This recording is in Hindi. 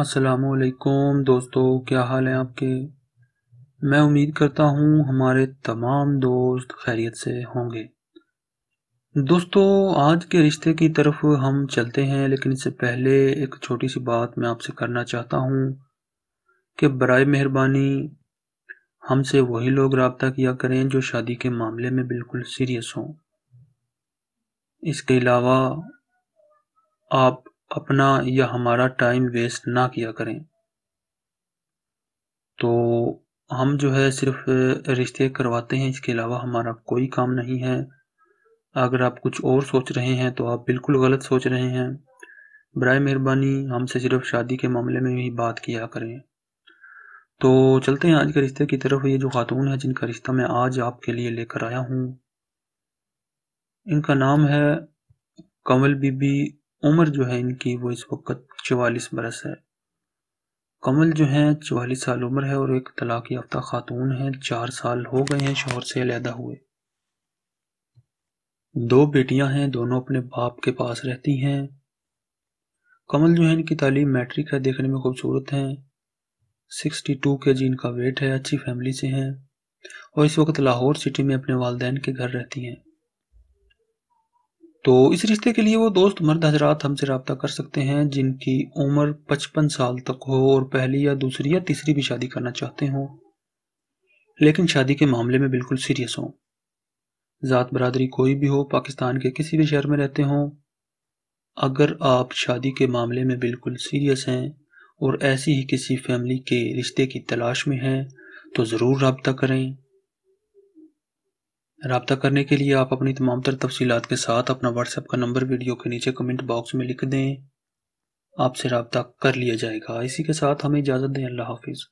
असलकुम दोस्तों क्या हाल है आपके मैं उम्मीद करता हूँ हमारे तमाम दोस्त खैरियत से होंगे दोस्तों आज के रिश्ते की तरफ हम चलते हैं लेकिन इससे पहले एक छोटी सी बात मैं आपसे करना चाहता हूँ कि बर मेहरबानी हमसे वही लोग रबता किया करें जो शादी के मामले में बिल्कुल सीरियस हों इसके अलावा आप अपना या हमारा टाइम वेस्ट ना किया करें तो हम जो है सिर्फ रिश्ते करवाते हैं इसके अलावा हमारा कोई काम नहीं है अगर आप कुछ और सोच रहे हैं तो आप बिल्कुल गलत सोच रहे हैं बर मेहरबानी हमसे सिर्फ शादी के मामले में ही बात किया करें तो चलते हैं आज के रिश्ते की तरफ ये जो खातून है जिनका रिश्ता मैं आज आपके लिए लेकर आया हूँ इनका नाम है कंवल बीबी उम्र जो है इनकी वो इस वक्त चवालीस बरस है कमल जो है चवालीस साल उम्र है और एक तलाक याफ्ता खातून है चार साल हो गए हैं शोहर से अलहदा हुए दो बेटियां हैं दोनों अपने बाप के पास रहती हैं कमल जो है इनकी तालीम मैट्रिक है देखने में खूबसूरत हैं सिक्सटी टू के जी इनका वेट है अच्छी फैमिली से हैं और इस वक्त लाहौर सिटी में अपने वालदेन के घर रहती हैं तो इस रिश्ते के लिए वो दोस्त मर्द हजरात हमसे रबता कर सकते हैं जिनकी उम्र पचपन साल तक हो और पहली या दूसरी या तीसरी भी शादी करना चाहते हों लेकिन शादी के मामले में बिल्कुल सीरियस हों ज़ात बरदरी कोई भी हो पाकिस्तान के किसी भी शहर में रहते हों अगर आप शादी के मामले में बिल्कुल सीरियस हैं और ऐसी ही किसी फैमिली के रिश्ते की तलाश में हैं तो ज़रूर रबता करें रबता करने के लिए आप अपनी तमाम तर तफसीत के साथ अपना व्हाट्सएप का नंबर वीडियो के नीचे कमेंट बॉक्स में लिख दें आपसे रबता कर लिया जाएगा इसी के साथ हमें इजाज़त दें अल्लाह हाफिज़